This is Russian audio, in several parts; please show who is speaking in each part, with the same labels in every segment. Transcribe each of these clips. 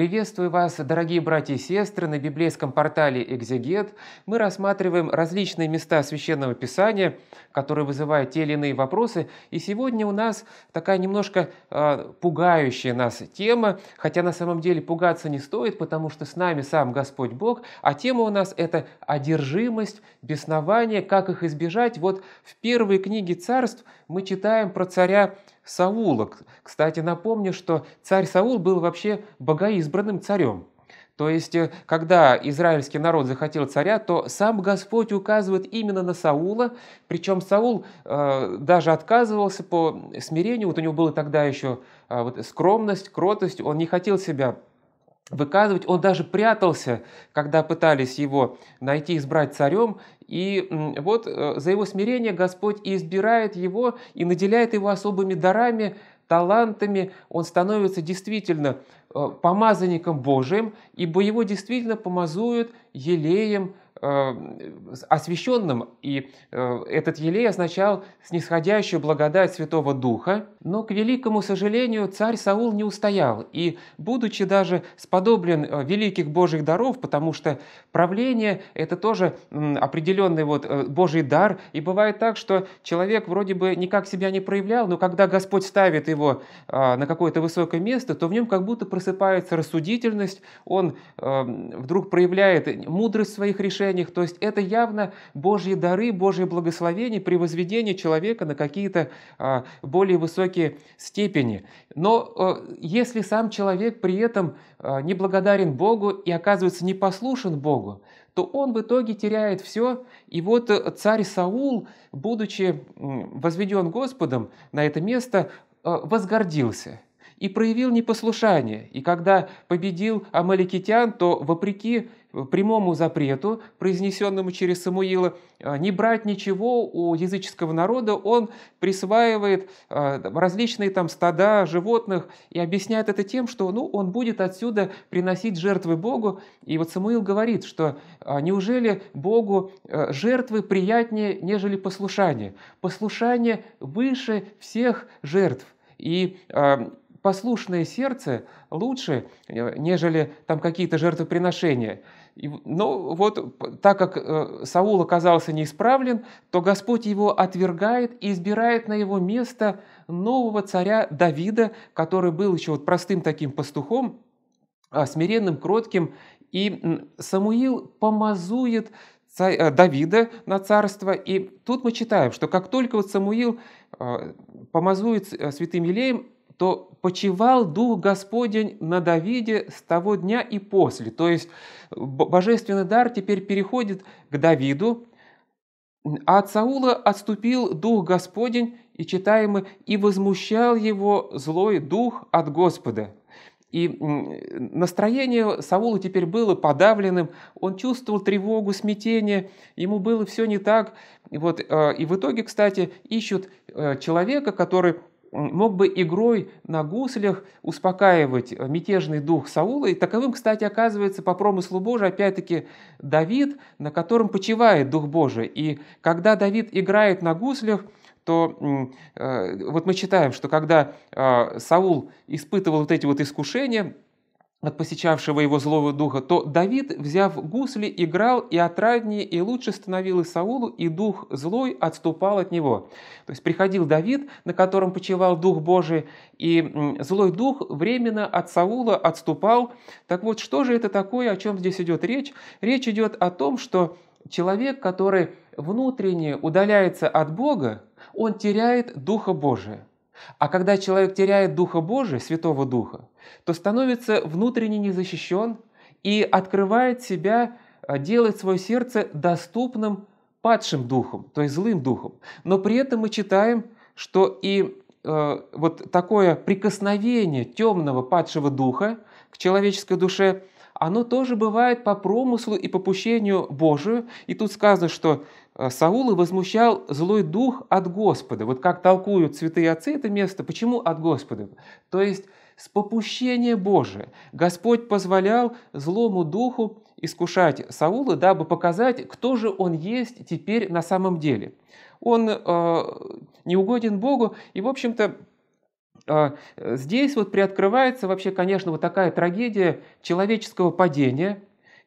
Speaker 1: Приветствую вас, дорогие братья и сестры, на библейском портале «Экзегет». Мы рассматриваем различные места Священного Писания, которые вызывают те или иные вопросы. И сегодня у нас такая немножко э, пугающая нас тема, хотя на самом деле пугаться не стоит, потому что с нами сам Господь Бог. А тема у нас – это одержимость, беснование, как их избежать. Вот в первой книге царств мы читаем про царя Саула. Кстати, напомню, что царь Саул был вообще богоизбранным царем. То есть, э, когда израильский народ захотел царя, то сам Господь указывает именно на Саула, причем Саул э, даже отказывался по смирению, вот у него была тогда еще э, вот, скромность, кротость, он не хотел себя выказывать. Он даже прятался, когда пытались его найти, избрать царем. И вот э, за его смирение Господь и избирает его, и наделяет его особыми дарами, талантами. Он становится действительно э, помазанником Божиим, ибо его действительно помазуют елеем Э, освященным, и э, этот елей означал снисходящую благодать Святого Духа, но, к великому сожалению, царь Саул не устоял, и, будучи даже сподоблен э, великих божьих даров, потому что правление – это тоже определенный вот божий дар, и бывает так, что человек вроде бы никак себя не проявлял, но когда Господь ставит его на какое-то высокое место, то в нем как будто просыпается рассудительность, он вдруг проявляет мудрость своих решений, отношениях. То есть это явно Божьи дары, Божьи благословения при возведении человека на какие-то а, более высокие степени. Но э, если сам человек при этом а, не благодарен Богу и оказывается непослушен Богу, то он в итоге теряет все. И вот э, царь Саул, будучи возведен Господом на это место, э, возгордился и проявил непослушание. И когда победил амаликитян, то вопреки Э, прямому запрету, произнесенному через Самуила, э, не брать ничего у языческого народа, он присваивает э, различные там стада животных и объясняет это тем, что ну, он будет отсюда приносить жертвы Богу. И вот Самуил говорит, что а, неужели Богу жертвы приятнее, нежели послушание? Послушание выше всех жертв. И а, послушное сердце лучше, нежели там какие-то жертвоприношения. Но ну, вот, так как э, Саул оказался неисправлен, то Господь его отвергает и избирает на его место нового царя Давида, который был еще вот простым таким пастухом, а, смиренным, кротким. И Самуил помазует э, Давида на царство. И тут мы читаем, что как только вот Самуил э, помазует святым елеем, то почивал Дух Господень на Давиде с того дня и после. То есть божественный дар теперь переходит к Давиду, а от Саула отступил Дух Господень, и читаем и возмущал его злой дух от Господа. И настроение Саула теперь было подавленным, он чувствовал тревогу, смятение, ему было все не так. И, вот, э, и в итоге, кстати, ищут э, человека, который мог бы игрой на гуслях успокаивать э, мятежный дух Саула. И таковым, кстати, оказывается по промыслу Божий, опять-таки, Давид, на котором почивает Дух Божий. И когда Давид играет на гуслях, то э, вот мы читаем, что когда э, Саул испытывал вот эти вот искушения, от посещавшего его злого духа, то Давид, взяв гусли, играл и отраднее, и лучше становил Саулу, и дух злой отступал от него. То есть приходил Давид, на котором почивал дух Божий, и злой дух временно от Саула отступал. Так вот, что же это такое, о чем здесь идет речь? Речь идет о том, что человек, который внутренне удаляется от Бога, он теряет Духа Божия. А когда человек теряет Духа Божия, Святого Духа, то становится внутренне незащищен и открывает себя, а, делает свое сердце доступным падшим духом, то есть злым духом. Но при этом мы читаем, что и э, вот такое прикосновение темного падшего духа к человеческой душе, оно тоже бывает по промыслу и попущению Божию. И тут сказано, что а Саула возмущал злой дух от Господа. Вот как толкуют святые отцы это место, почему от Господа? То есть с попущения Божия Господь позволял злому духу искушать Саула, дабы показать, кто же он есть теперь на самом деле. Он э, не Богу, и, в общем-то, э, здесь вот приоткрывается вообще, конечно, вот такая трагедия человеческого падения,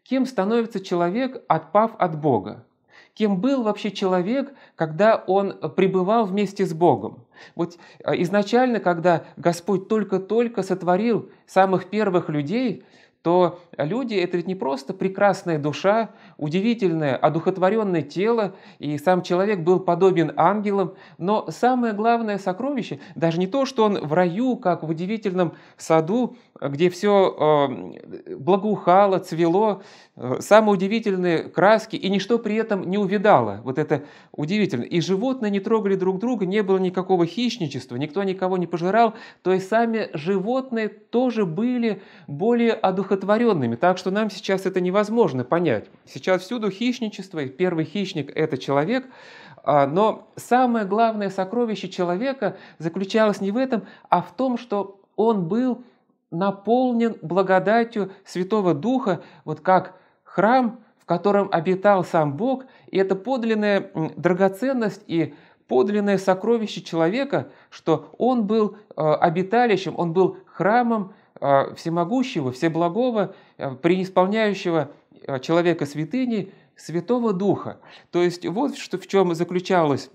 Speaker 1: кем становится человек, отпав от Бога кем был вообще человек, когда он э, пребывал вместе с Богом. Вот э, изначально, когда Господь только-только сотворил самых первых людей, то люди — это ведь не просто прекрасная душа, удивительное, одухотворенное тело, и сам человек был подобен ангелам, но самое главное сокровище, даже не то, что он в раю, как в удивительном саду, Э, где все э, благоухало, цвело, э, самые удивительные краски, и ничто при этом не увидало. Вот это удивительно. И животные не трогали друг друга, не было никакого хищничества, никто никого не пожирал, то есть сами животные тоже были более одухотворенными, так что нам сейчас это невозможно понять. Сейчас всюду хищничество, и первый хищник – это человек, а, но самое главное сокровище человека заключалось не в этом, а в том, что он был наполнен благодатью Святого Духа, вот как храм, в котором обитал сам Бог, и это подлинная драгоценность и подлинное сокровище человека, что он был э, обиталищем, он был храмом э, всемогущего, всеблагого, э, преисполняющего человека святыни, Святого Духа. То есть вот что, в чем заключалось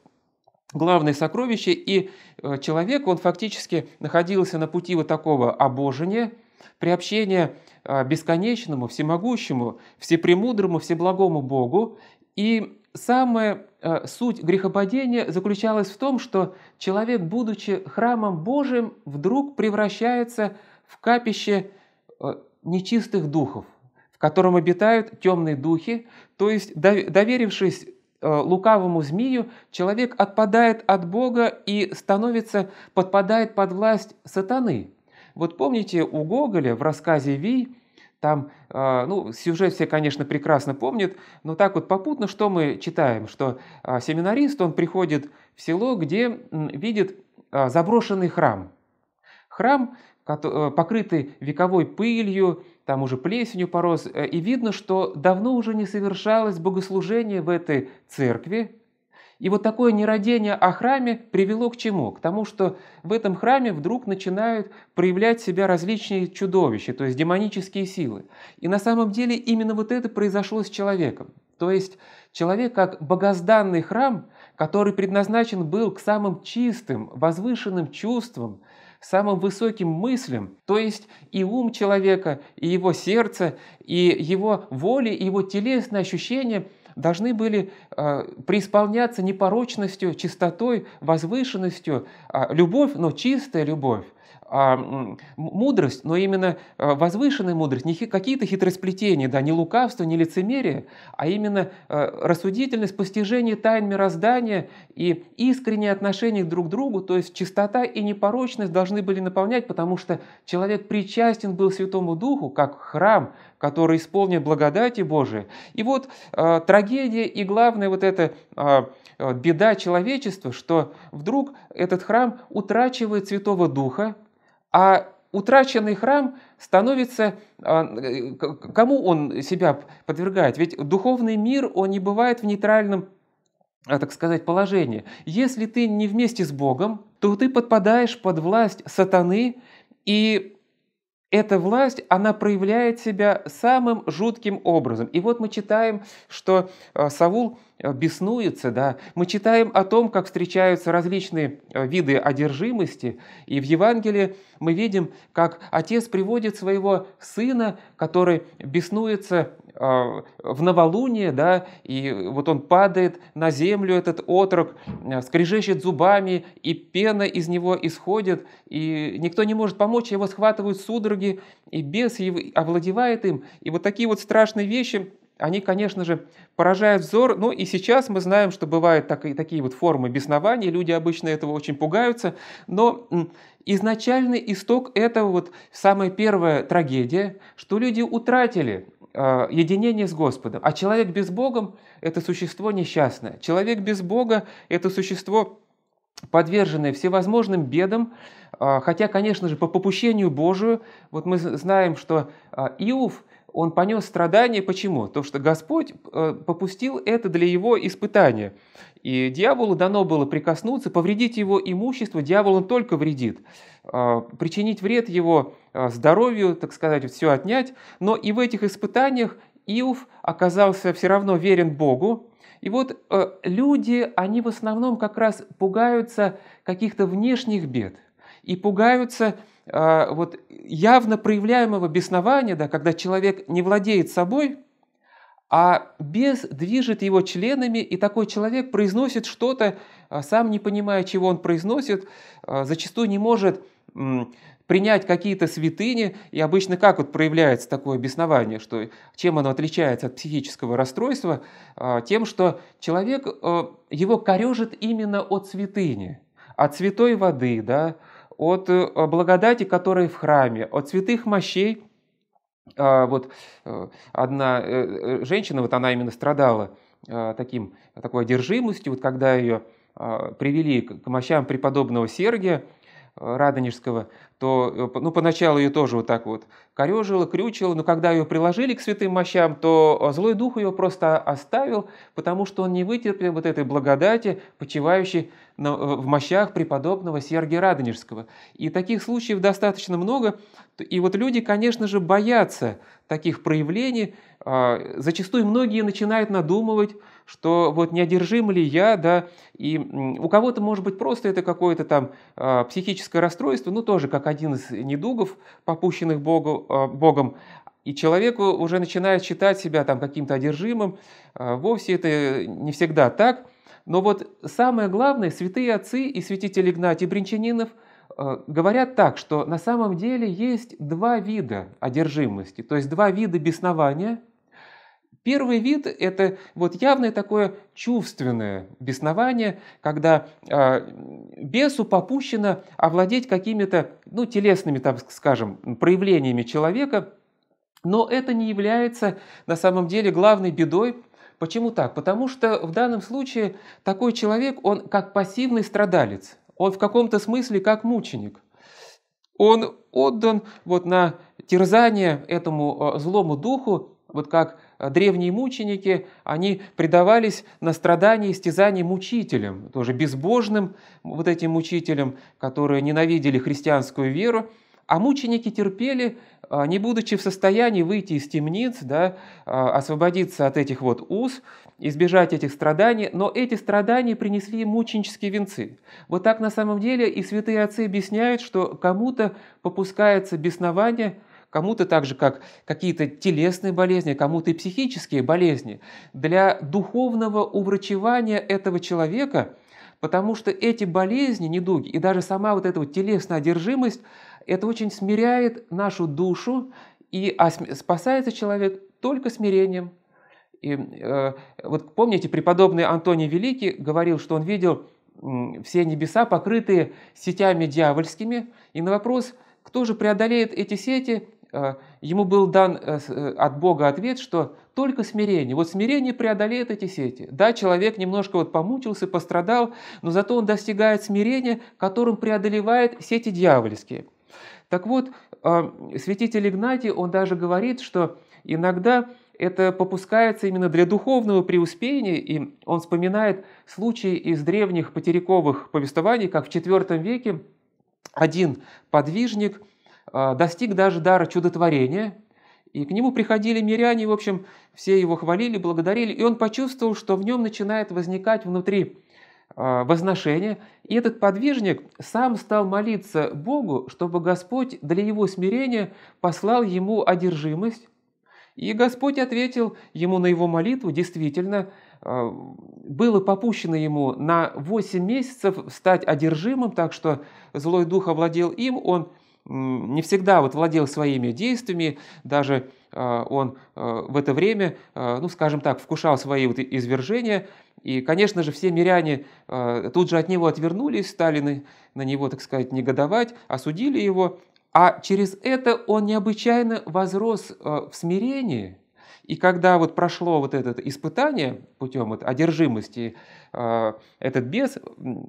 Speaker 1: главное сокровище, и э, человек, он фактически находился на пути вот такого обожения, приобщения э, бесконечному, всемогущему, всепремудрому, всеблагому Богу. И самая э, суть грехопадения заключалась в том, что человек, будучи храмом Божьим, вдруг превращается в капище нечистых духов, в котором обитают темные духи, то есть доверившись Э, лукавому змею, человек отпадает от Бога и становится, подпадает под власть сатаны. Вот помните у Гоголя в рассказе «Вий» Там, э, ну, сюжет все, конечно, прекрасно помнят, но так вот попутно, что мы читаем, что э, семинарист, он приходит в село, где видит заброшенный храм. Храм, Э, покрыты вековой пылью, там уже плесенью порос, э, и видно, что давно уже не совершалось богослужение в этой церкви. И вот такое нерадение о храме привело к чему? К тому, что в этом храме вдруг начинают проявлять себя различные чудовища, то есть демонические силы. И на самом деле именно вот это произошло с человеком. То есть человек как богозданный храм, который предназначен был к самым чистым, возвышенным чувствам, самым высоким мыслям, то есть и ум человека, и его сердце, и его воли, и его телесные ощущения должны были э, преисполняться непорочностью, чистотой, возвышенностью, э, любовь, но чистая любовь а, мудрость, но именно э, возвышенная мудрость, не какие-то хитросплетения, да, не лукавство, не лицемерие, а именно э, рассудительность, постижение тайн мироздания и искреннее отношение друг к другу, то есть чистота и непорочность должны были наполнять, потому что человек причастен был Святому Духу, как храм, который исполнен благодати Божией. И вот э, трагедия и главная вот эта э, э беда человечества, что вдруг этот храм утрачивает Святого Духа, а утраченный храм становится, а, кому он себя подвергает? Ведь духовный мир, он не бывает в нейтральном а, так сказать, положении. Если ты не вместе с Богом, то ты подпадаешь под власть сатаны и эта власть, она проявляет себя самым жутким образом. И вот мы читаем, что э, Савул э, беснуется, да, мы читаем о том, как встречаются различные э, виды одержимости, и в Евангелии мы видим, как отец приводит своего сына, который беснуется а, в новолуние, да, и вот он падает на землю, этот отрок, а, скрежещет зубами, и пена из него исходит, и никто не может помочь, его схватывают судороги, и бес его овладевает им. И вот такие вот страшные вещи, они, конечно же, поражают взор. Ну и сейчас мы знаем, что бывают так, и такие вот формы беснования, люди обычно этого очень пугаются, но изначальный исток этого вот самая первая трагедия, что люди утратили а, единение с Господом. А человек без Бога – это существо несчастное. Человек без Бога – это существо, подверженное всевозможным бедам, а, хотя, конечно же, по попущению Божию, вот мы знаем, что а, Иов, он понес страдания. Почему? То, что Господь попустил это для его испытания. И дьяволу дано было прикоснуться, повредить его имущество. Дьявол он только вредит. Причинить вред его Э, здоровью, так сказать, все отнять. Но и в этих испытаниях Иов оказался все равно верен Богу. И вот э, люди, они в основном как раз пугаются каких-то внешних бед и пугаются э, вот явно проявляемого беснования, да, когда человек не владеет собой, а бес движет его членами, и такой человек произносит что-то, сам не понимая, чего он произносит, зачастую не может принять какие-то святыни, и обычно как вот проявляется такое беснование, что чем оно отличается от психического расстройства, а, тем, что человек, э, его корежит именно от святыни, от святой воды, да, от э, благодати, которая в храме, от святых мощей. А, вот э, одна женщина, вот она именно страдала таким, такой одержимостью, вот когда ее а, привели к мощам преподобного Сергия, Радонежского, то э, ну, поначалу ее тоже вот так вот корежило, крючило, но когда ее приложили к святым мощам, то э, злой дух ее просто оставил, потому что он не вытерпел вот этой благодати, почивающей на, э, в мощах преподобного Сергия Радонежского. И таких случаев достаточно много, и вот люди, конечно же, боятся таких проявлений, а, зачастую многие начинают надумывать, что вот неодержим ли я, да, и у кого-то, может быть, просто это какое-то там э, психическое расстройство, ну, тоже как один из недугов, попущенных Богу, э, Богом, и человеку уже начинает считать себя там каким-то одержимым, э, вовсе это не всегда так, но вот самое главное, святые отцы и святитель Игнатий Бринчанинов – говорят так, что на самом деле есть два вида одержимости, то есть два вида беснования Первый вид – это вот явное такое чувственное беснование, когда э, бесу попущено овладеть какими-то ну, телесными, там, скажем, проявлениями человека, но это не является на самом деле главной бедой Почему так? Потому что в данном случае такой человек, он как пассивный страдалец, он в каком-то смысле как мученик. Он отдан вот на терзание этому а, злому духу, вот как э, древние мученики, они предавались на страдания и стязания мучителям, тоже безбожным вот этим мучителям, которые ненавидели христианскую веру, а мученики терпели, э, не будучи в состоянии выйти из темниц, да, э, освободиться от этих вот уз, избежать этих страданий, но эти страдания принесли мученические венцы. Вот так на самом деле и святые отцы объясняют, что кому-то попускается беснование – кому-то так же, как какие-то телесные болезни, а кому-то и психические болезни, для духовного уврачевания этого человека, потому что эти болезни, недуги и даже сама вот эта вот телесная одержимость, это очень смиряет нашу душу, и спасается человек только смирением. И, э, вот помните, преподобный Антоний Великий говорил, что он видел все небеса, покрытые сетями дьявольскими. И на вопрос, кто же преодолеет эти сети, Э, ему был дан э, э, от Бога ответ, что только смирение. Вот смирение преодолеет эти сети. Да, человек немножко вот помучился, пострадал, но зато он достигает смирения, которым преодолевает сети дьявольские. Так вот, святитель Игнатий, он даже говорит, что иногда это попускается именно для духовного преуспения, и он вспоминает случаи из древних потеряковых повествований, как в IV веке один подвижник – а, достиг даже дара чудотворения, и к нему приходили миряне, и, в общем, все его хвалили, благодарили, и он почувствовал, что в нем начинает возникать внутри а, возношение, и этот подвижник сам стал молиться Богу, чтобы Господь для его смирения послал ему одержимость, и Господь ответил ему на его молитву, действительно, а, было попущено ему на 8 месяцев стать одержимым, так что злой дух овладел им, он не всегда вот владел своими действиями, даже а, он а, в это время, а, ну, скажем так, вкушал свои вот извержения, и, конечно же, все миряне тут же от него отвернулись, стали на, на него, так сказать, негодовать, осудили его, а через это он необычайно возрос в смирении – и когда вот прошло вот это испытание путем вот одержимости, а, этот бес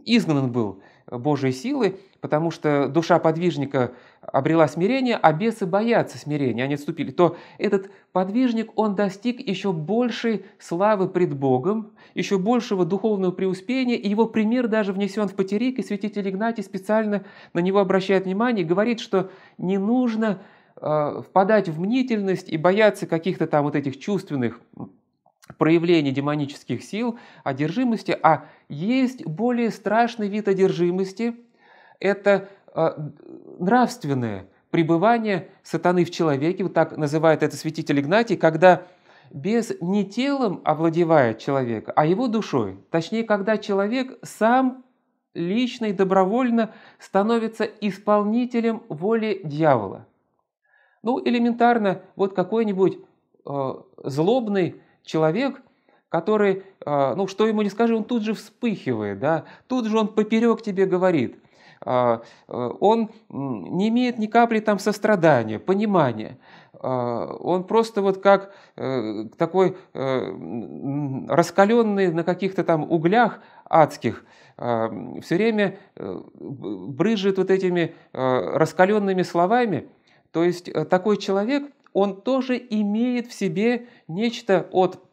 Speaker 1: изгнан был Божьей силы, потому что душа подвижника обрела смирение, а бесы боятся смирения, они отступили, то этот подвижник, он достиг еще большей славы пред Богом, еще большего духовного преуспения, и его пример даже внесен в Патерик, и святитель Игнатий специально на него обращает внимание и говорит, что не нужно Э, впадать в мнительность и бояться каких-то там вот этих чувственных проявлений демонических сил, одержимости, а есть более страшный вид одержимости – это э, нравственное пребывание сатаны в человеке, вот так называет это святитель Игнатий, когда без не телом овладевает человека, а его душой. Точнее, когда человек сам лично и добровольно становится исполнителем воли дьявола. Ну, элементарно, вот какой-нибудь э, злобный человек, который, э, ну, что ему не скажи, он тут же вспыхивает, да, тут же он поперек тебе говорит. Э, э он не имеет ни капли там сострадания, понимания. Э, он просто вот как э, такой э, раскаленный на каких-то там углях адских, э, все время э, брызжет вот этими раскаленными словами – то есть э, такой человек, он тоже имеет в себе нечто от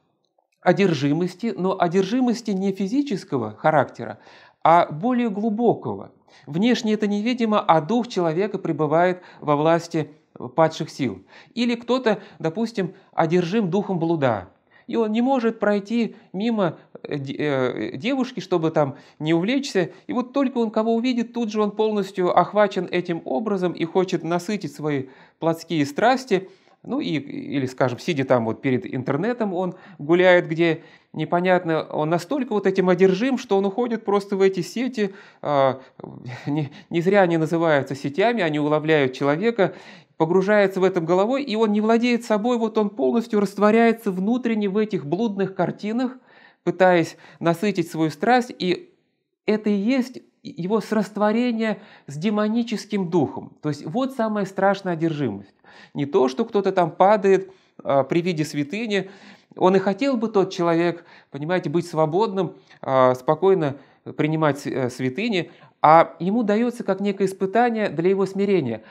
Speaker 1: одержимости, но одержимости не физического характера, а более глубокого. Внешне это невидимо, а дух человека пребывает во власти э, падших сил. Или кто-то, допустим, одержим духом блуда, и он не может пройти мимо Э, э, девушки, чтобы там не увлечься. И вот только он кого увидит, тут же он полностью охвачен этим образом и хочет насытить свои плотские страсти. Ну и, или, скажем, сидя там вот перед интернетом, он гуляет, где непонятно, он настолько вот этим одержим, что он уходит просто в эти сети, э, не, не зря они называются сетями, они уловляют человека, погружается в этом головой, и он не владеет собой, вот он полностью растворяется внутренне в этих блудных картинах, пытаясь насытить свою страсть, и это и есть его срастворение с демоническим духом. То есть вот самая страшная одержимость. Не то, что кто-то там падает а, при виде святыни. Он и хотел бы тот человек, понимаете, быть свободным, а, спокойно принимать э, святыни, а ему дается как некое испытание для его смирения.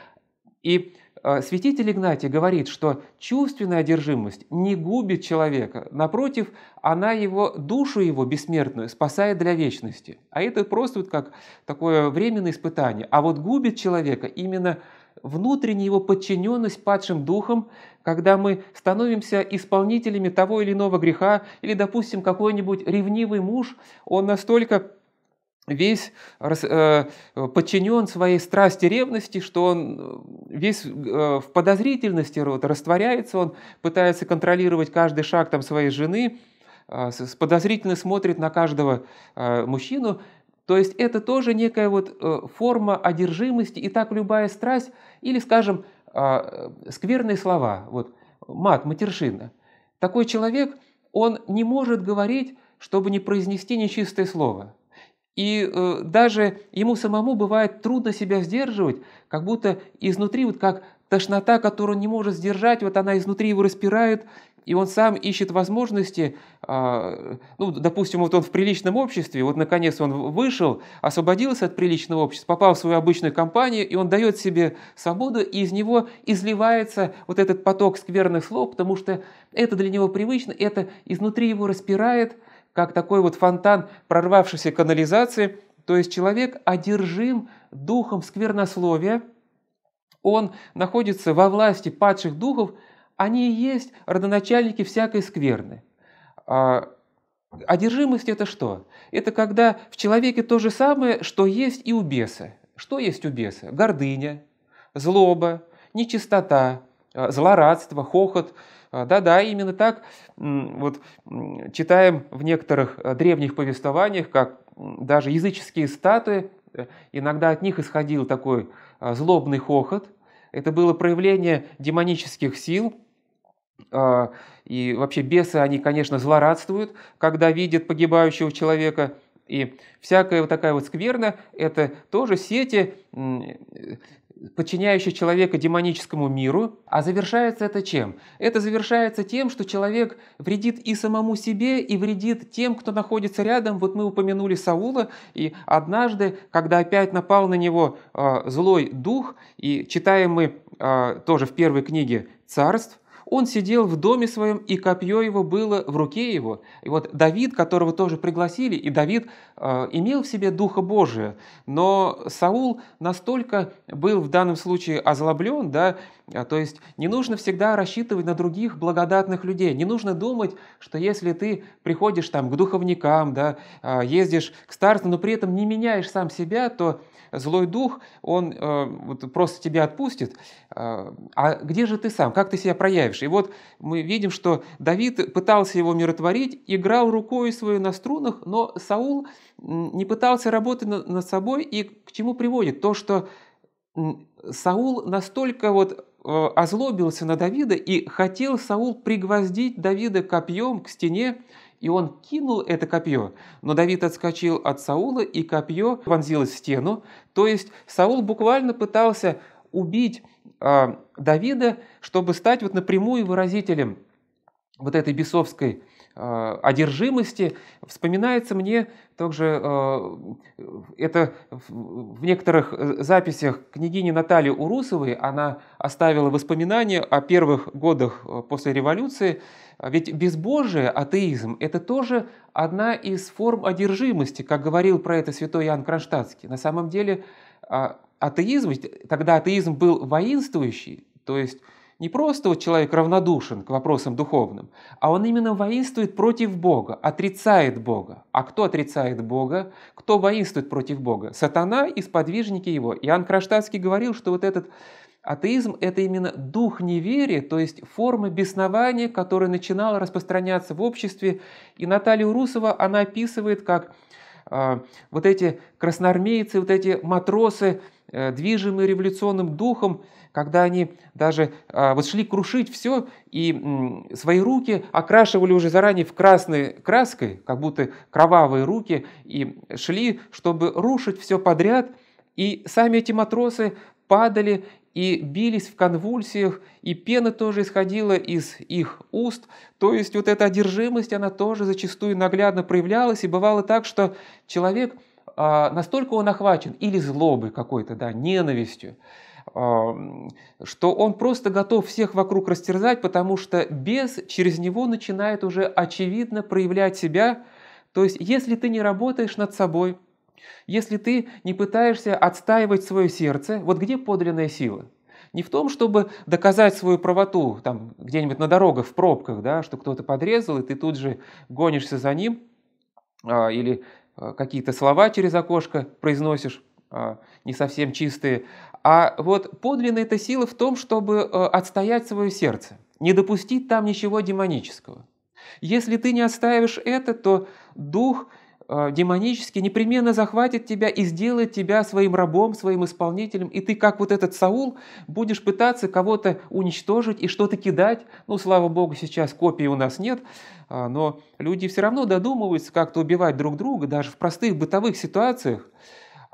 Speaker 1: И а, святитель Игнатий говорит, что чувственная одержимость не губит человека. Напротив, она его, душу его бессмертную спасает для вечности. А это просто вот как такое временное испытание. А вот губит человека именно внутренняя его подчиненность падшим духам, когда мы становимся исполнителями того или иного греха, или, допустим, какой-нибудь ревнивый муж, он настолько весь э, подчинен своей страсти ревности, что он э, весь э, в подозрительности вот, растворяется, он пытается контролировать каждый шаг там, своей жены, с подозрительно смотрит на каждого мужчину. То есть это тоже некая вот форма одержимости, и так любая страсть, или, скажем, скверные слова, вот, мат, матершина. Такой человек, он не может говорить, чтобы не произнести нечистое слово – и э, даже ему самому бывает трудно себя сдерживать, как будто изнутри вот как тошнота, которую он не может сдержать, вот она изнутри его распирает, и он сам ищет возможности, э, ну, допустим, вот он в приличном обществе, вот наконец он вышел, освободился от приличного общества, попал в свою обычную компанию, и он дает себе свободу, и из него изливается вот этот поток скверных слов, потому что это для него привычно, это изнутри его распирает – как такой вот фонтан прорвавшейся канализации. То есть человек одержим духом сквернословия, он находится во власти падших духов, они и есть родоначальники всякой скверны. А одержимость это что? Это когда в человеке то же самое, что есть и у беса. Что есть у беса? Гордыня, злоба, нечистота, Э, злорадство, хохот. Э, да-да, именно так вот, читаем в некоторых э, древних повествованиях, как даже языческие статуи, иногда от них исходил такой злобный хохот. Это было проявление демонических сил, и вообще бесы, они, конечно, злорадствуют, когда видят погибающего человека. И всякая вот такая вот скверна – это тоже сети подчиняющий человека демоническому миру, а завершается это чем? Это завершается тем, что человек вредит и самому себе, и вредит тем, кто находится рядом. Вот мы упомянули Саула, и однажды, когда опять напал на него э, злой дух, и читаем мы э, тоже в первой книге «Царств», он сидел в доме своем, и копье его было в руке его. И вот Давид, которого тоже пригласили, и Давид э, имел в себе Духа Божия, но Саул настолько был в данном случае озлоблен, да, а, то есть не нужно всегда рассчитывать на других благодатных людей. Не нужно думать, что если ты приходишь там к духовникам, да, а, ездишь к старцам, но при этом не меняешь сам себя, то злой дух, он э, вот, просто тебя отпустит. А, а где же ты сам? Как ты себя проявишь? И вот мы видим, что Давид пытался его миротворить, играл рукой свою на струнах, но Саул не пытался работать над собой. И к чему приводит? То, что Саул настолько вот Э, озлобился на Давида и хотел Саул пригвоздить Давида копьем к стене, и он кинул это копье. Но Давид отскочил от Саула, и копье вонзилось в стену. То есть Саул буквально пытался убить э, Давида, чтобы стать вот напрямую выразителем вот этой бесовской а, одержимости, вспоминается мне также а, это в некоторых э, записях княгини Натальи Урусовой, она оставила воспоминания о первых годах э, после революции, ведь безбожие, атеизм – это тоже одна из форм одержимости, как говорил про это святой Иоанн Кронштадтский. На самом деле а, атеизм, тогда атеизм был воинствующий, то есть не просто вот человек равнодушен к вопросам духовным, а он именно воинствует против Бога, отрицает Бога. А кто отрицает Бога? Кто воинствует против Бога? Сатана и сподвижники его. Иоанн Кронштадтский говорил, что вот этот Атеизм – это именно дух неверия, то есть форма беснования, которая начинала распространяться в обществе. И Наталья Урусова она описывает как а, вот эти красноармейцы, вот эти матросы, э, движимые революционным духом, когда они даже а, вот шли крушить все и свои руки окрашивали уже заранее в красной краской, как будто кровавые руки, и шли, чтобы рушить все подряд. И сами эти матросы падали и бились в конвульсиях, и пена тоже исходила из их уст. То есть вот эта одержимость, она тоже зачастую наглядно проявлялась, и бывало так, что человек а, настолько он охвачен или злобой какой-то, да, ненавистью, а, что он просто готов всех вокруг растерзать, потому что бес через него начинает уже очевидно проявлять себя. То есть, если ты не работаешь над собой, если ты не пытаешься отстаивать свое сердце, вот где подлинная сила? Не в том, чтобы доказать свою правоту, там, где-нибудь на дорогах, в пробках, да, что кто-то подрезал, и ты тут же гонишься за ним, а, или а, какие-то слова через окошко произносишь, а, не совсем чистые. А вот подлинная эта сила в том, чтобы э, отстоять свое сердце, не допустить там ничего демонического. Если ты не отстаиваешь это, то дух – а, демонический непременно захватит тебя и сделает тебя своим рабом, своим исполнителем, и ты, как вот этот Саул, будешь пытаться кого-то уничтожить и что-то кидать. Ну, слава богу, сейчас копий у нас нет, а, но люди все равно додумываются как-то убивать друг друга, даже в простых бытовых ситуациях.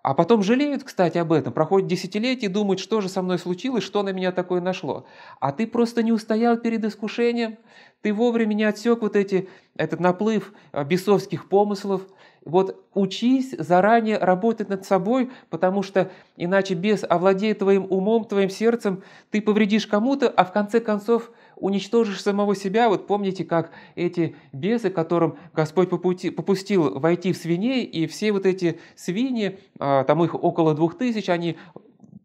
Speaker 1: А потом жалеют, кстати, об этом, проходят десятилетия и думают, что же со мной случилось, что на меня такое нашло. А ты просто не устоял перед искушением, ты вовремя не отсек вот эти, этот наплыв э, бесовских помыслов. Вот учись заранее работать над собой, потому что иначе без овладеет твоим умом, твоим сердцем, ты повредишь кому-то, а в конце концов – уничтожишь самого себя. Вот помните, как эти бесы, которым Господь попути, попустил войти в свиней, и все вот эти свиньи, а, там их около двух тысяч, они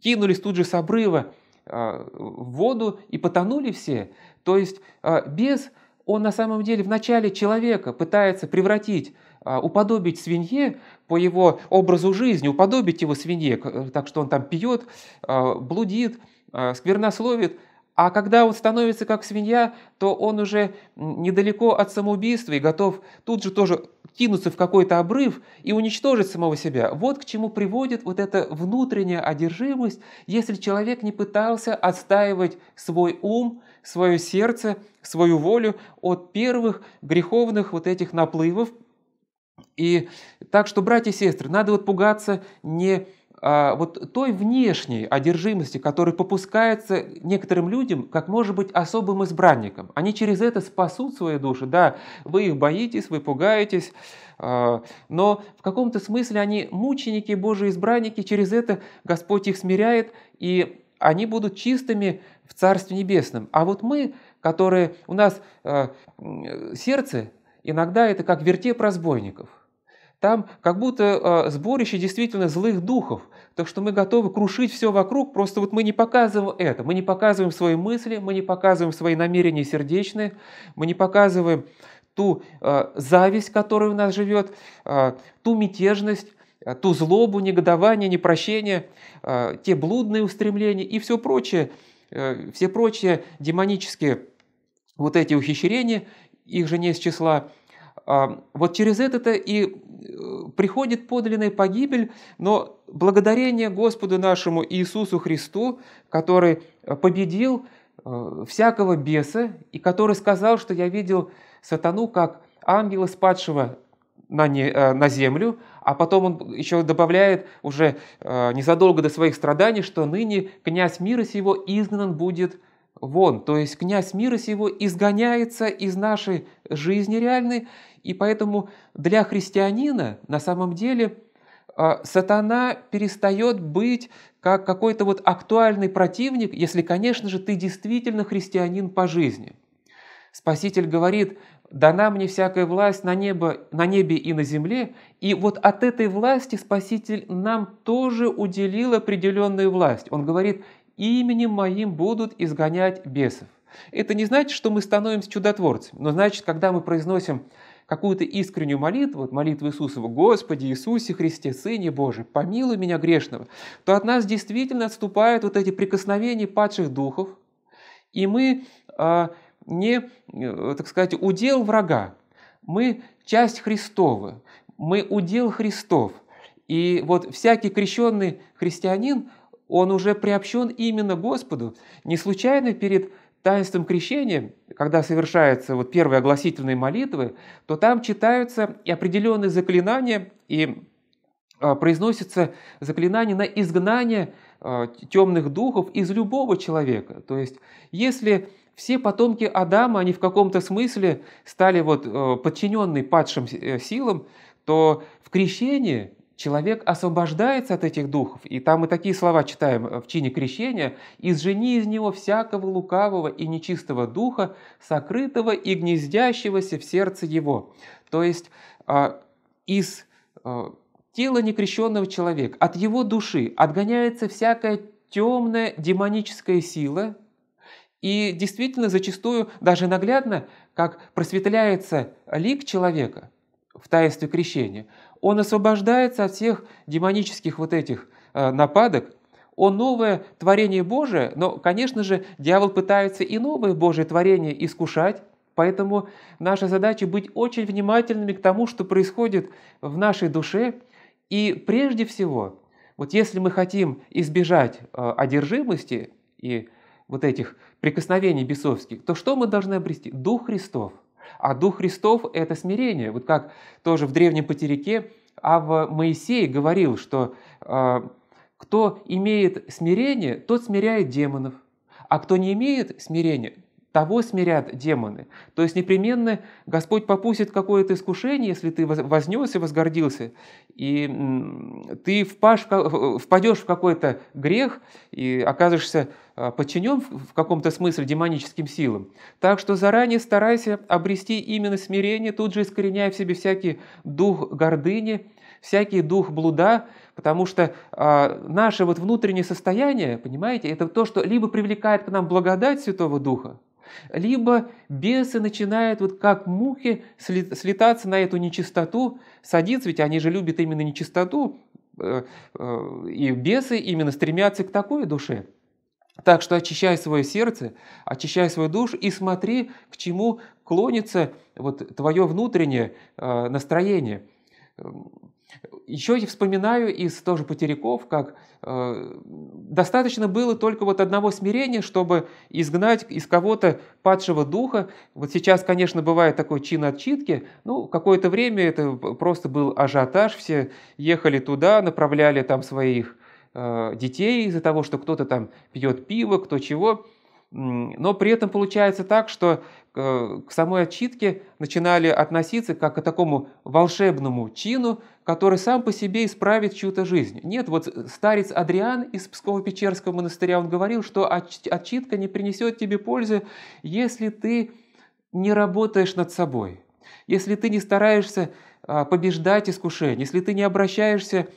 Speaker 1: кинулись тут же с обрыва а, в воду и потонули все. То есть а, бес, он на самом деле в начале человека пытается превратить уподобить свинье по его образу жизни, уподобить его свинье, э, так что он там пьет, блудит, сквернословит, а когда он становится как свинья, то он уже недалеко от самоубийства и готов тут же тоже кинуться в какой-то обрыв и уничтожить самого себя. Вот к чему приводит вот эта внутренняя одержимость, если человек не пытался отстаивать свой ум, свое сердце, свою волю от первых греховных вот этих наплывов. И так что, братья и сестры, надо вот пугаться не а, вот той внешней одержимости, которая попускается некоторым людям, как может быть особым избранником. Они через это спасут свои души. Да, вы их боитесь, вы пугаетесь, а, но в каком-то смысле они мученики, Божьи избранники, через это Господь их смиряет, и они будут чистыми в Царстве Небесном. А вот мы, которые у нас а, сердце, иногда это как вертеп разбойников – там как будто а, сборище действительно злых духов, так что мы готовы крушить все вокруг, просто вот мы не показываем это, мы не показываем свои мысли, мы не показываем свои намерения сердечные, мы не показываем ту а, зависть, которая у нас живет, а, ту мятежность, ту злобу, негодование, непрощение, э, те блудные устремления и все прочее, э, все прочие демонические вот эти ухищрения, их же не из числа, вот через это-то и Э, приходит подлинная погибель, но благодарение Господу нашему Иисусу Христу, который э, победил э, всякого беса и который сказал, что я видел сатану как ангела, спадшего на, не, на землю, а потом он еще добавляет уже незадолго до своих страданий, что ныне князь мира сего изгнан будет вон, то есть князь мира сего изгоняется из нашей жизни реальной, и поэтому для христианина на самом деле а, сатана перестает быть как какой-то вот актуальный противник, если, конечно же, ты действительно христианин по жизни. Спаситель говорит, дана мне всякая власть на, небо, на небе и на земле, и вот от этой власти Спаситель нам тоже уделил определенную власть. Он говорит, именем моим будут изгонять бесов. Это не значит, что мы становимся чудотворцами, но значит, когда мы произносим какую-то искреннюю молитву, вот молитву Иисусова, «Господи Иисусе Христе, Сыне Божий, помилуй меня грешного», то от нас действительно отступают вот эти прикосновения падших духов, и мы а, э, не, так сказать, удел врага, мы часть Христова, мы удел Христов. И вот всякий крещенный христианин, он уже приобщен именно Господу. Не случайно перед таинством крещения, когда совершаются вот первые огласительные молитвы, то там читаются и определенные заклинания, и а, произносится заклинание на изгнание а, темных духов из любого человека. То есть, если все потомки Адама, они в каком-то смысле стали вот а, подчиненные падшим э, силам, то в крещении человек освобождается от этих духов. И там мы такие слова читаем э, в чине крещения. «Изжени из него всякого лукавого и нечистого духа, сокрытого и гнездящегося в сердце его». То есть а, из э, тела некрещенного человека, от его души отгоняется всякая темная демоническая сила, и действительно зачастую даже наглядно, как просветляется лик человека – в таинстве крещения. Он освобождается от всех демонических вот этих э, нападок, он новое творение Божие, но, конечно же, дьявол пытается и новое Божие творение искушать, поэтому наша задача быть очень внимательными к тому, что происходит в нашей душе, и прежде всего, вот если мы хотим избежать э, одержимости и вот этих прикосновений бесовских, то что мы должны обрести? Дух Христов – а Дух Христов – это смирение. Вот как тоже в Древнем Патерике Авва Моисей говорил, что а, кто имеет смирение, тот смиряет демонов, а кто не имеет смирения, того смирят демоны. То есть непременно Господь попустит какое-то искушение, если ты вознесся, возгордился, и ты впаш, впадешь в какой-то грех и окажешься а, подчинен в каком-то смысле демоническим силам. Так что заранее старайся обрести именно смирение, тут же искореняя в себе всякий дух гордыни, всякий дух блуда, потому что э, наше вот внутреннее состояние, понимаете, это то, что либо привлекает к нам благодать Святого Духа, либо бесы начинают вот как мухи слетаться на эту нечистоту, садиться, ведь они же любят именно нечистоту, э, э, и бесы именно стремятся к такой душе. Так что очищай свое сердце, очищай свою душу и смотри, к чему клонится вот твое внутреннее э, настроение еще я вспоминаю из тоже потеряков, как э, достаточно было только вот одного смирения, чтобы изгнать из кого-то падшего духа. Вот сейчас, конечно, бывает такой чин отчитки, ну, какое-то время это просто был ажиотаж, все ехали туда, направляли там своих э, детей из-за того, что кто-то там пьет пиво, кто чего. Но при этом получается так, что э, к самой отчитке начинали относиться как к такому волшебному чину – который сам по себе исправит чью-то жизнь. Нет, вот старец Адриан из Псково-Печерского монастыря, он говорил, что отчитка не принесет тебе пользы, если ты не работаешь над собой, если ты не стараешься а, побеждать искушение, если ты не обращаешься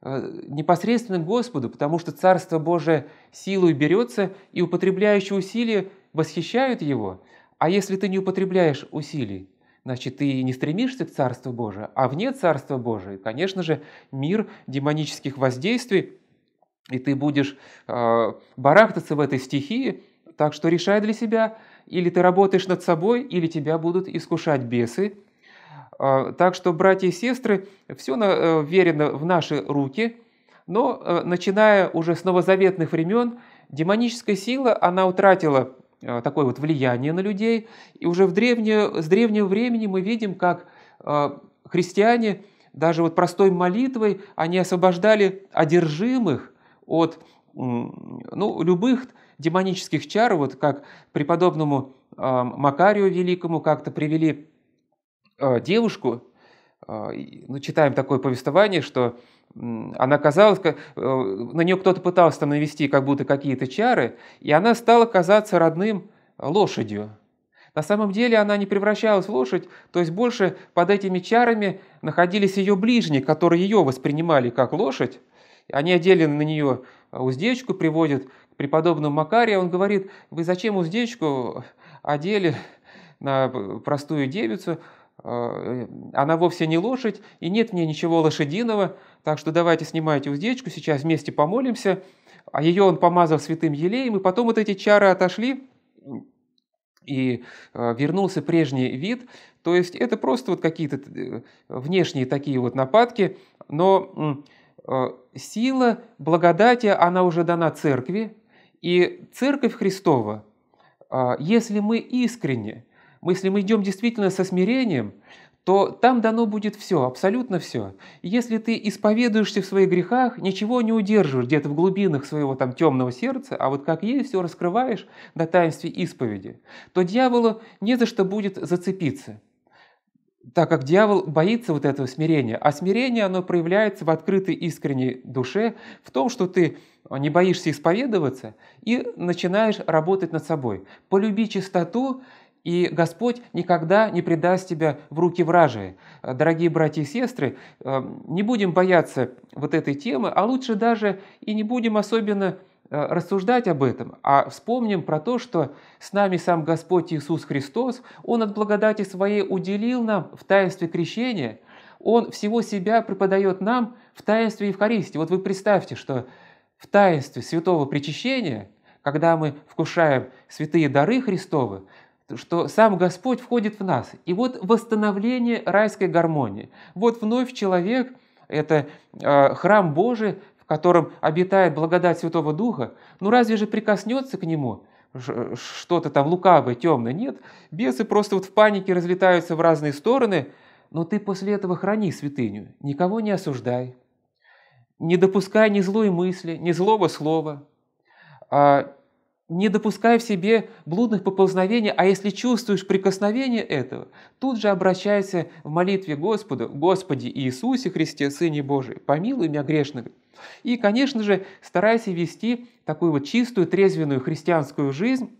Speaker 1: а, непосредственно к Господу, потому что Царство Божие силой берется, и употребляющие усилия восхищают его, а если ты не употребляешь усилий, значит, ты не стремишься к Царству Божию, а вне Царства Божия, конечно же, мир демонических воздействий, и ты будешь э, барахтаться в этой стихии, так что решай для себя, или ты работаешь над собой, или тебя будут искушать бесы. Э, так что, братья и сестры, все на, э, верено в наши руки, но э, начиная уже с новозаветных времен, демоническая сила, она утратила Э, такое вот влияние на людей. И уже в древнее, с древнего времени мы видим, как э, христиане даже вот простой молитвой они освобождали одержимых от ну, любых демонических чар, вот как преподобному э, Макарию Великому как-то привели девушку, ну, читаем такое повествование, что она казалась, как, э, на нее кто-то пытался там навести как будто какие-то чары, и она стала казаться родным лошадью. На самом деле она не превращалась в лошадь, то есть больше под этими чарами находились ее ближние, которые ее воспринимали как лошадь. Они одели на нее уздечку, приводят к преподобному Макарию, он говорит, вы зачем уздечку одели на простую девицу? Э, э, она вовсе не лошадь, и нет в ней ничего лошадиного, так что давайте снимайте уздечку, сейчас вместе помолимся». А ее он помазал святым елеем, и потом вот эти чары отошли, и э, вернулся прежний вид. То есть это просто вот какие-то внешние такие вот нападки, но сила благодати, она уже дана церкви, и церковь Христова, если мы искренне, мы, если мы идем действительно со смирением, то там дано будет все, абсолютно все. если ты исповедуешься в своих грехах, ничего не удерживаешь где-то в глубинах своего там темного сердца, а вот как есть, все раскрываешь на таинстве исповеди, то дьяволу не за что будет зацепиться. Так как дьявол боится вот этого смирения, а смирение оно проявляется в открытой искренней душе, в том, что ты э, не боишься исповедоваться и начинаешь работать над собой. Полюби чистоту и Господь никогда не предаст тебя в руки вражие. Дорогие братья и сестры, э, не будем бояться вот этой темы, а лучше даже и не будем особенно э, рассуждать об этом, а вспомним про то, что с нами сам Господь Иисус Христос, Он от благодати Своей уделил нам в таинстве крещения, Он всего себя преподает нам в таинстве Евхаристии. Вот вы представьте, что в таинстве святого причащения, когда мы вкушаем святые дары Христовы, что сам Господь входит в нас. И вот восстановление райской гармонии. Вот вновь человек – это а, храм Божий, в котором обитает благодать Святого Духа. Ну разве же прикоснется к нему что-то там лукавое, темное? Нет, бесы просто вот в панике разлетаются в разные стороны, но ты после этого храни святыню, никого не осуждай, не допускай ни злой мысли, ни злого слова, а не допуская в себе блудных поползновений, а если чувствуешь прикосновение этого, тут же обращайся в молитве Господу, Господи Иисусе Христе, Сыне Божий, помилуй меня грешного. И, конечно же, старайся вести такую вот чистую, трезвенную христианскую жизнь,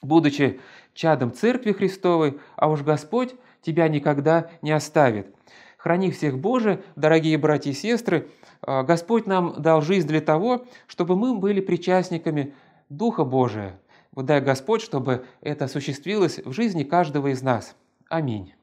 Speaker 1: будучи чадом Церкви Христовой, а уж Господь тебя никогда не оставит. Храни всех Боже, дорогие братья и сестры. А, Господь нам дал жизнь для того, чтобы мы были причастниками Духа Божия. Вот дай Господь, чтобы это осуществилось в жизни каждого из нас. Аминь.